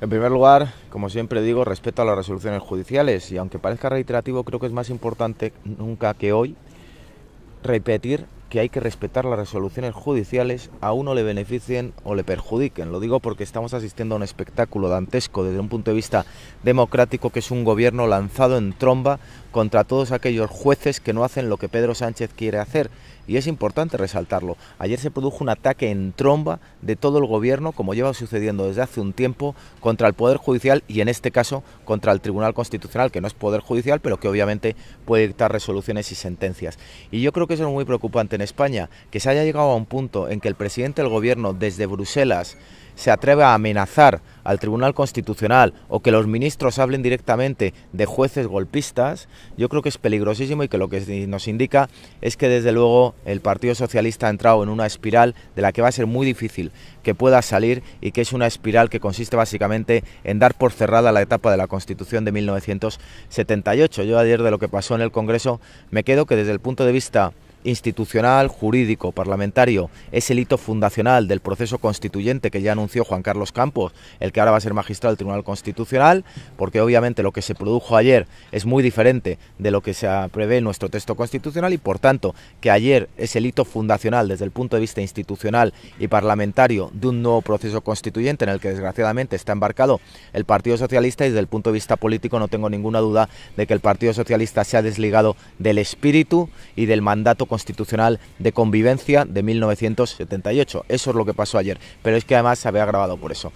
En primer lugar, como siempre digo, respeto a las resoluciones judiciales y aunque parezca reiterativo, creo que es más importante nunca que hoy repetir que hay que respetar las resoluciones judiciales, a uno le beneficien o le perjudiquen. Lo digo porque estamos asistiendo a un espectáculo dantesco desde un punto de vista democrático, que es un gobierno lanzado en tromba contra todos aquellos jueces que no hacen lo que Pedro Sánchez quiere hacer. Y es importante resaltarlo. Ayer se produjo un ataque en tromba de todo el gobierno, como lleva sucediendo desde hace un tiempo, contra el Poder Judicial y en este caso contra el Tribunal Constitucional, que no es Poder Judicial, pero que obviamente puede dictar resoluciones y sentencias. Y yo creo que eso es muy preocupante en España, que se haya llegado a un punto en que el presidente del gobierno desde Bruselas se atreve a amenazar al Tribunal Constitucional o que los ministros hablen directamente de jueces golpistas, yo creo que es peligrosísimo y que lo que nos indica es que desde luego el Partido Socialista ha entrado en una espiral de la que va a ser muy difícil que pueda salir y que es una espiral que consiste básicamente en dar por cerrada la etapa de la Constitución de 1978. Yo ayer de lo que pasó en el Congreso me quedo que desde el punto de vista institucional, jurídico, parlamentario. Es el hito fundacional del proceso constituyente que ya anunció Juan Carlos Campos, el que ahora va a ser magistrado del Tribunal Constitucional, porque obviamente lo que se produjo ayer es muy diferente de lo que se prevé en nuestro texto constitucional y por tanto que ayer es el hito fundacional desde el punto de vista institucional y parlamentario de un nuevo proceso constituyente en el que desgraciadamente está embarcado el Partido Socialista y desde el punto de vista político no tengo ninguna duda de que el Partido Socialista se ha desligado del espíritu y del mandato constitucional Constitucional de Convivencia de 1978. Eso es lo que pasó ayer, pero es que además se había grabado por eso.